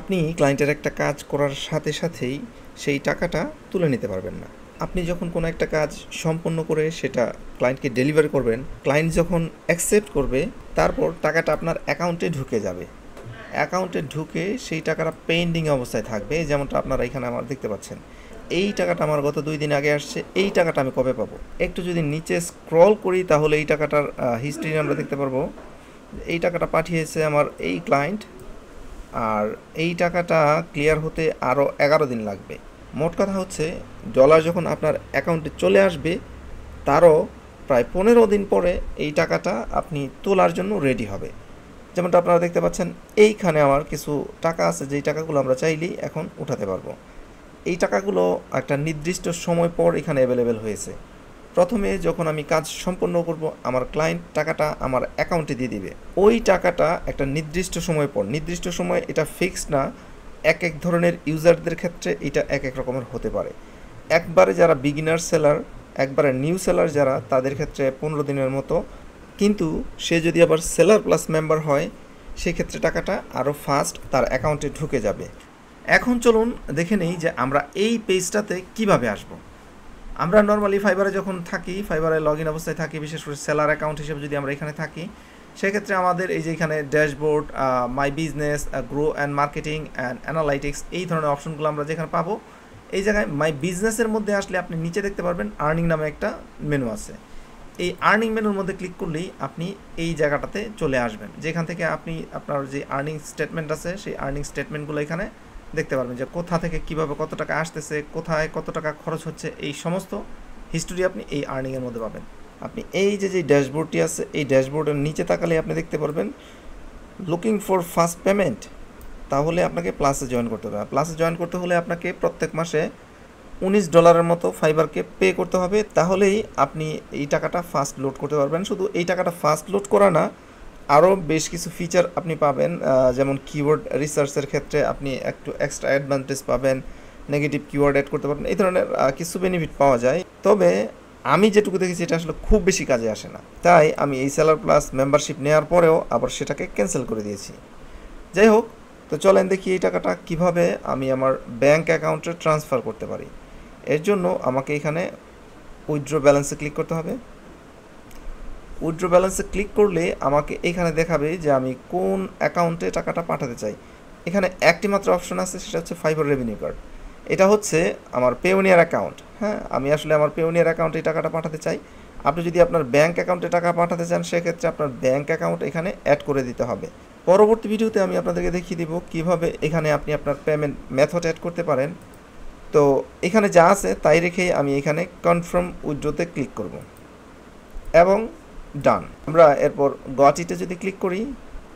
আপনি ক্লায়েন্টের একটা কাজ করার সাথে সাথেই সেই টাকাটা তুলে নিতে পারবেন না আপনি যখন কোনো একটা কাজ সম্পন্ন করে সেটা ক্লায়েন্টকে ডেলিভারি করবেন ক্লায়েন্ট যখন অ্যাকসেপ্ট করবে তারপর টাকাটা আপনার অ্যাকাউন্টে ঢুকে যাবে অ্যাকাউন্টে ঢুকে সেই টাকাটা পেন্ডিং অবস্থায় থাকবে যেমনটা আপনারা এখানে আমার দেখতে পাচ্ছেন এই টাকাটা আমার গত দুই দিন আগে আসছে এই টাকাটা আমি কবে পাব একটু যদি নিচে স্ক্রল করি তাহলে এই টাকাটার হিস্ট্রি আমরা দেখতে পারবো এই টাকাটা পাঠিয়েছে আমার এই ক্লায়েন্ট আর এই টাকাটা ক্লিয়ার হতে আরও এগারো দিন লাগবে মোট কথা হচ্ছে ডলার যখন আপনার অ্যাকাউন্টে চলে আসবে তারও প্রায় পনেরো দিন পরে এই টাকাটা আপনি তোলার জন্য রেডি হবে যেমনটা আপনারা দেখতে পাচ্ছেন এইখানে আমার কিছু টাকা আছে যেই টাকাগুলো আমরা চাইলেই এখন উঠাতে পারবো এই টাকাগুলো একটা নির্দিষ্ট সময় পর এখানে অ্যাভেলেবেল হয়েছে প্রথমে যখন আমি কাজ সম্পন্ন করব আমার ক্লায়েন্ট টাকাটা আমার অ্যাকাউন্টে দিয়ে দিবে ওই টাকাটা একটা নির্দিষ্ট সময় পর নির্দিষ্ট সময় এটা ফিক্সড না এক এক ধরনের ইউজারদের ক্ষেত্রে এটা এক এক রকমের হতে পারে একবারে যারা বিগিনার সেলার একবারে নিউ সেলার যারা তাদের ক্ষেত্রে পনেরো দিনের মতো কিন্তু সে যদি আবার সেলার প্লাস মেম্বার হয় সেক্ষেত্রে টাকাটা আরও ফাস্ট তার অ্যাকাউন্টে ঢুকে যাবে এখন চলুন দেখে নেই যে আমরা এই পেজটাতে কিভাবে আসবো আমরা নর্মালি ফাইবারে যখন থাকি ফাইবারে লগ ইন অবস্থায় থাকি বিশেষ করে সেলার অ্যাকাউন্ট হিসেবে যদি আমরা এখানে থাকি সেক্ষেত্রে আমাদের এই যে এখানে dashboard my business grow and marketing and analytics এই ধরনের অপশনগুলো আমরা যেখানে পাবো এই জায়গায় মাই বিজনেসের মধ্যে আসলে আপনি নিচে দেখতে পারবেন আর্নিং নামে একটা মেনু আছে এই আর্নিং মেনুর মধ্যে ক্লিক করলেই আপনি এই জায়গাটাতে চলে আসবেন যেখান থেকে আপনি আপনার যে আর্নিং স্টেটমেন্ট আছে সেই আর্নিং স্টেটমেন্টগুলো এখানে দেখতে পারবেন যে কোথা থেকে কিভাবে কত টাকা আসতেছে কোথায় কত টাকা খরচ হচ্ছে এই সমস্ত হিস্টোরি আপনি এই আর্নিংয়ের মধ্যে পাবেন আপনি এই যে যে ড্যাশবোর্ডটি আছে এই ড্যাশবোর্ডের নিচে তাকালে আপনি দেখতে পারবেন লুকিং ফর ফার্স্ট পেমেন্ট তাহলে আপনাকে প্লাসে জয়েন করতে হবে প্লাসে জয়েন করতে হলে আপনাকে প্রত্যেক মাসে উনিশ ডলারের মতো ফাইবারকে পে করতে হবে তাহলেই আপনি এই টাকাটা ফার্স্ট লোড করতে পারবেন শুধু এই টাকাটা ফার্স্ট লোড করা না আরও বেশ কিছু ফিচার আপনি পাবেন যেমন কিওয়ার্ড রিসার্চের ক্ষেত্রে আপনি একটু এক্সট্রা অ্যাডভান্টেজ পাবেন নেগেটিভ কিওয়ার্ড অ্যাড করতে পারবেন এই ধরনের কিছু বেনিফিট পাওয়া যায় তবে আমি যেটুকু দেখেছি এটা আসলে খুব বেশি কাজে আসে না তাই আমি এই সেলার প্লাস মেম্বারশিপ নেওয়ার পরেও আবার সেটাকে ক্যান্সেল করে দিয়েছি যাই হোক তো চলেন দেখি এই টাকাটা কিভাবে আমি আমার ব্যাংক অ্যাকাউন্টে ট্রান্সফার করতে পারি এর জন্য আমাকে এখানে উইথড্র ব্যালেন্সে ক্লিক করতে হবে উইড্রো ব্যালেন্সে ক্লিক করলে আমাকে এখানে দেখাবে যে আমি কোন অ্যাকাউন্টে টাকাটা পাঠাতে চাই এখানে একটি মাত্র অপশন আছে সেটা হচ্ছে ফাইবার রেভিনিউ কার্ড এটা হচ্ছে আমার পেওনিয়ার অ্যাকাউন্ট হ্যাঁ আমি আসলে আমার পেওনিয়ার অ্যাকাউন্টে টাকাটা পাঠাতে চাই আপনি যদি আপনার ব্যাঙ্ক অ্যাকাউন্টে টাকা পাঠাতে চান সেক্ষেত্রে আপনার ব্যাঙ্ক অ্যাকাউন্ট এখানে অ্যাড করে দিতে হবে পরবর্তী ভিডিওতে আমি আপনাদেরকে দেখিয়ে দিব কিভাবে এখানে আপনি আপনার পেমেন্ট মেথড অ্যাড করতে পারেন তো এখানে যা আছে তাই রেখেই আমি এখানে কনফার্ম উইড্রোতে ক্লিক করব এবং ডান আমরা এরপর গটিতে যদি ক্লিক করি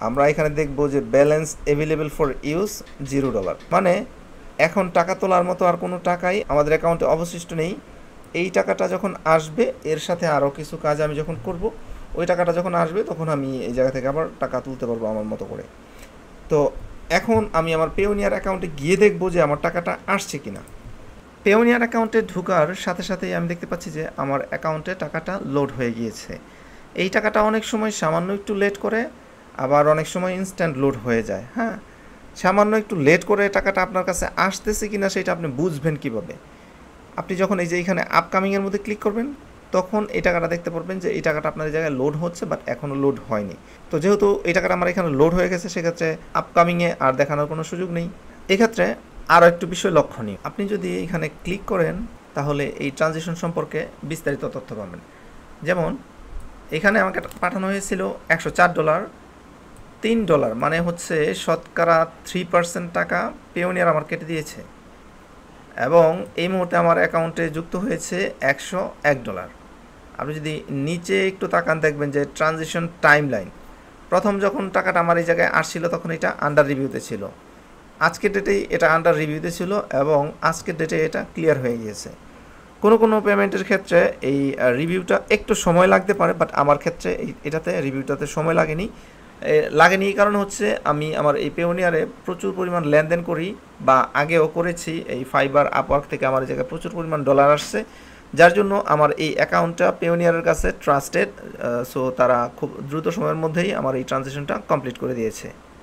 আমরা এখানে দেখব যে balance available for use zero dollar মানে এখন টাকা তোলার মতো আর কোনো টাকাই আমাদের অ্যাকাউন্টে অবশিষ্ট নেই এই টাকাটা যখন আসবে এর সাথে আরও কিছু কাজ আমি যখন করব ওই টাকাটা যখন আসবে তখন আমি এই জায়গা থেকে আবার টাকা তুলতে পারবো আমার মতো করে তো এখন আমি আমার পেওনিয়ার অ্যাকাউন্টে গিয়ে দেখব যে আমার টাকাটা আসছে কি না পেওনিয়ার অ্যাকাউন্টে ঢুকার সাথে সাথেই আমি দেখতে পাচ্ছি যে আমার অ্যাকাউন্টে টাকাটা লোড হয়ে গিয়েছে এই টাকাটা অনেক সময় সামান্য একটু লেট করে আবার অনেক সময় ইনস্ট্যান্ট লোড হয়ে যায় হ্যাঁ সামান্য একটু লেট করে টাকাটা আপনার কাছে আসতেছে কি না সেটা আপনি বুঝবেন কিভাবে আপনি যখন এই যে এখানে আপকামিংয়ের মধ্যে ক্লিক করবেন তখন এই টাকাটা দেখতে পারবেন যে এই টাকাটা আপনার জায়গায় লোড হচ্ছে বাট এখনও লোড হয়নি তো যেহেতু এই টাকাটা আমার এখানে লোড হয়ে গেছে সেক্ষেত্রে আপকামিংয়ে আর দেখানোর কোনো সুযোগ নেই এক্ষেত্রে আরও একটু বিষয় লক্ষণীয় আপনি যদি এখানে ক্লিক করেন তাহলে এই ট্রানজেকশন সম্পর্কে বিস্তারিত তথ্য পাবেন যেমন এখানে আমাকে পাঠানো হয়েছিল একশো ডলার তিন ডলার মানে হচ্ছে শতকরা থ্রি পার্সেন্ট টাকা পেওনিয়ার আমার কেটে দিয়েছে এবং এই মুহূর্তে আমার অ্যাকাউন্টে যুক্ত হয়েছে একশো এক ডলার আপনি যদি নিচে একটু তাকান দেখবেন যে ট্রানজেকশন টাইম লাইন প্রথম যখন টাকাটা আমার এই জায়গায় আসছিল তখন এটা আন্ডার রিভিউতে ছিল আজকের ডেটেই এটা আন্ডার রিভিউতে ছিল এবং আজকের ডেটে এটা ক্লিয়ার হয়ে গিয়েছে কোনো কোনো পেমেন্টের ক্ষেত্রে এই রিভিউটা একটু সময় লাগতে পারে বাট আমার ক্ষেত্রে এটাতে রিভিউটাতে সময় লাগেনি লাগেনি এই কারণ হচ্ছে আমি আমার এই পেওনিয়ারে প্রচুর পরিমাণ লেনদেন করি বা আগেও করেছি এই ফাইবার আপওয়ার্ক থেকে আমার জায়গায় প্রচুর পরিমাণ ডলার আসছে যার জন্য আমার এই অ্যাকাউন্টটা পেওনিয়ারের কাছে ট্রাস্টেড সো তারা খুব দ্রুত সময়ের মধ্যেই আমার এই ট্রানজেকশনটা কমপ্লিট করে দিয়েছে